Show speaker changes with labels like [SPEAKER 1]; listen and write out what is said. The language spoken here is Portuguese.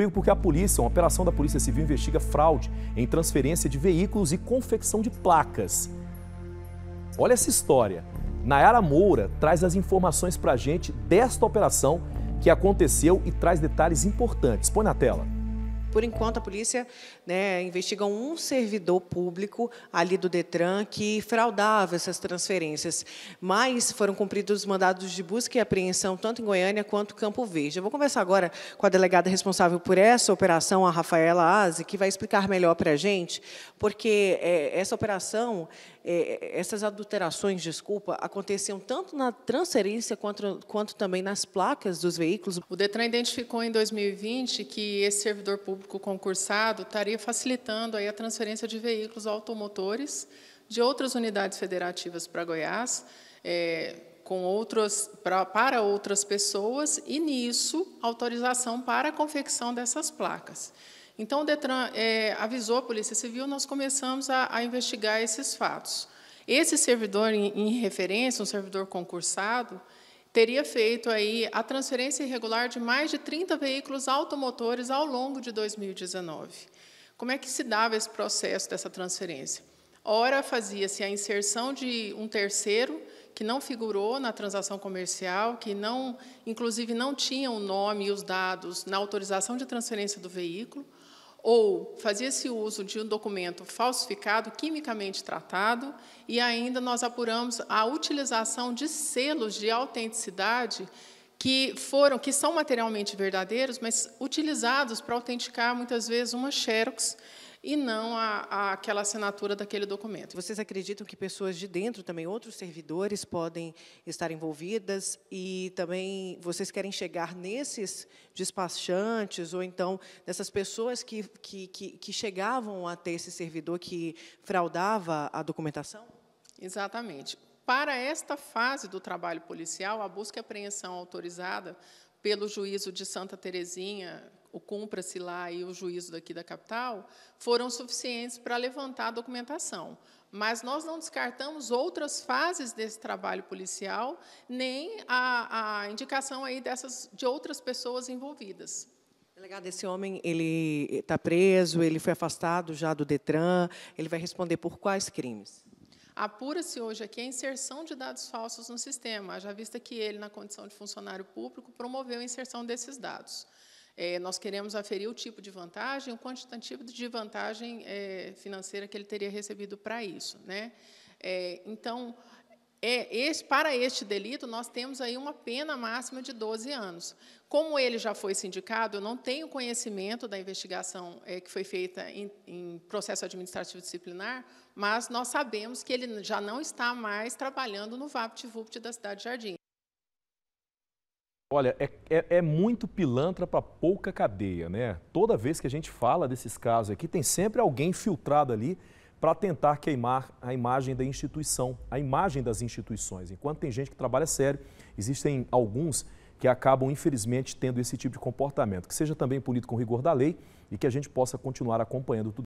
[SPEAKER 1] comigo porque a polícia, uma operação da Polícia Civil investiga fraude em transferência de veículos e confecção de placas. Olha essa história. Nayara Moura traz as informações para a gente desta operação que aconteceu e traz detalhes importantes. Põe na tela.
[SPEAKER 2] Por enquanto, a polícia né, investiga um servidor público ali do Detran que fraudava essas transferências. Mas foram cumpridos os mandados de busca e apreensão, tanto em Goiânia quanto Campo Verde. Eu vou conversar agora com a delegada responsável por essa operação, a Rafaela Aze, que vai explicar melhor para a gente, porque é, essa operação, é, essas adulterações, desculpa, aconteciam tanto na transferência
[SPEAKER 3] quanto, quanto também nas placas dos veículos. O Detran identificou em 2020 que esse servidor público público concursado estaria facilitando aí a transferência de veículos automotores de outras unidades federativas para Goiás, é, com outros, pra, para outras pessoas, e nisso autorização para a confecção dessas placas. Então, o Detran é, avisou a Polícia Civil, nós começamos a, a investigar esses fatos. Esse servidor em, em referência, um servidor concursado, teria feito aí a transferência irregular de mais de 30 veículos automotores ao longo de 2019. Como é que se dava esse processo dessa transferência? Ora, fazia-se a inserção de um terceiro que não figurou na transação comercial, que não, inclusive não tinha o nome e os dados na autorização de transferência do veículo, ou fazia-se uso de um documento falsificado, quimicamente tratado, e ainda nós apuramos a utilização de selos de autenticidade que foram, que são materialmente verdadeiros, mas utilizados para autenticar muitas vezes uma xerox e não a, a, aquela assinatura daquele documento. Vocês acreditam que pessoas de dentro também, outros servidores, podem estar envolvidas
[SPEAKER 2] e também vocês querem chegar nesses despachantes ou então nessas pessoas que, que, que, que chegavam até esse servidor que fraudava a documentação?
[SPEAKER 3] Exatamente. Para esta fase do trabalho policial, a busca e apreensão autorizada pelo juízo de Santa Terezinha, o cumpra-se lá e o juízo daqui da capital, foram suficientes para levantar a documentação. Mas nós não descartamos outras fases desse trabalho policial, nem a, a indicação aí dessas, de outras pessoas envolvidas. Delegado, esse homem
[SPEAKER 2] ele está preso, ele foi afastado já do Detran, ele vai responder por quais crimes?
[SPEAKER 3] Apura-se hoje aqui a inserção de dados falsos no sistema, já vista que ele, na condição de funcionário público, promoveu a inserção desses dados. É, nós queremos aferir o tipo de vantagem, o quantitativo de vantagem é, financeira que ele teria recebido para isso. Né? É, então, é, esse, para este delito, nós temos aí uma pena máxima de 12 anos. Como ele já foi sindicado, eu não tenho conhecimento da investigação é, que foi feita em, em processo administrativo disciplinar, mas nós sabemos que ele já não está mais trabalhando no VAPT-VUPT da Cidade Jardim.
[SPEAKER 1] Olha, é, é, é, muito pilantra para pouca cadeia, né? Toda vez que a gente fala desses casos aqui, tem sempre alguém filtrado ali para tentar queimar a imagem da instituição, a imagem das instituições. Enquanto tem gente que trabalha sério, existem alguns que acabam, infelizmente, tendo esse tipo de comportamento. Que seja também punido com rigor da lei e que a gente possa continuar acompanhando tudo.